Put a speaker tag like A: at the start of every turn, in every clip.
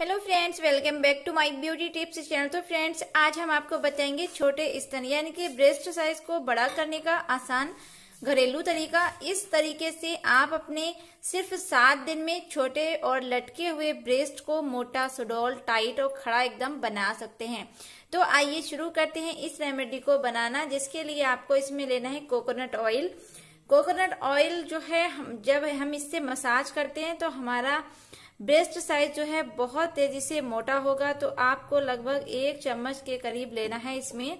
A: hello friends welcome back to my beauty tips channel तो friends आज हम आपको बताएंगे छोटे स्तन यानी कि ब्रेस्ट साइज को बड़ा करने का आसान घरेलू तरीका इस तरीके से आप अपने सिर्फ सात दिन में छोटे और लटके हुए ब्रेस्ट को मोटा सुडोल टाइट और खड़ा एकदम बना सकते हैं तो आइए शुरू करते हैं इस रेमेडी को बनाना जिसके लिए आपको इसमें लेना है कोकोनट ऑयल कोकोनट ऑयल जो है जब हम इससे मसाज करते हैं तो हमारा ब्रेस्ट साइज जो है बहुत तेजी से मोटा होगा तो आपको लगभग एक चम्मच के करीब लेना है इसमें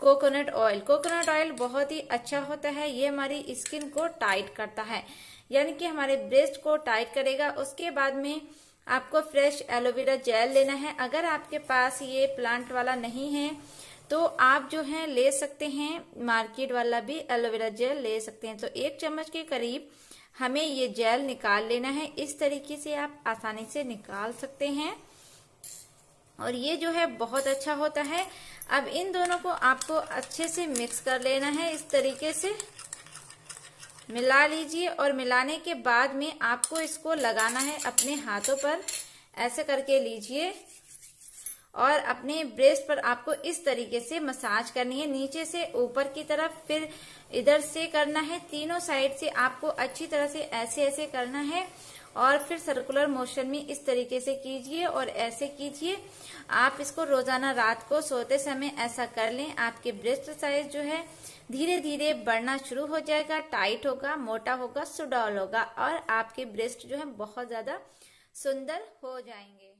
A: कोकोनट ऑयल कोकोनट ऑयल बहुत ही अच्छा होता है ये हमारी स्किन को टाइट करता है यानी कि हमारे ब्रेस्ट को टाइट करेगा उसके बाद में आपको फ्रेश एलोवेरा जेल लेना है अगर आपके पास ये प्लांट वाला नहीं है तो आप जो है ले सकते हैं मार्केट वाला भी एलोवेरा जेल ले सकते हैं तो एक चम्मच के करीब हमें ये जेल निकाल लेना है इस तरीके से आप आसानी से निकाल सकते हैं और ये जो है बहुत अच्छा होता है अब इन दोनों को आपको अच्छे से मिक्स कर लेना है इस तरीके से मिला लीजिए और मिलाने के बाद में आपको इसको लगाना है अपने हाथों पर ऐसे करके लीजिए और अपने ब्रेस्ट पर आपको इस तरीके से मसाज करनी है नीचे से ऊपर की तरफ फिर इधर से करना है तीनों साइड से आपको अच्छी तरह से ऐसे ऐसे करना है और फिर सर्कुलर मोशन में इस तरीके से कीजिए और ऐसे कीजिए आप इसको रोजाना रात को सोते समय ऐसा कर लें आपके ब्रेस्ट साइज जो है धीरे धीरे बढ़ना शुरू हो जाएगा टाइट होगा मोटा होगा सुडौल होगा और आपके ब्रेस्ट जो है बहुत ज्यादा सुंदर हो जाएंगे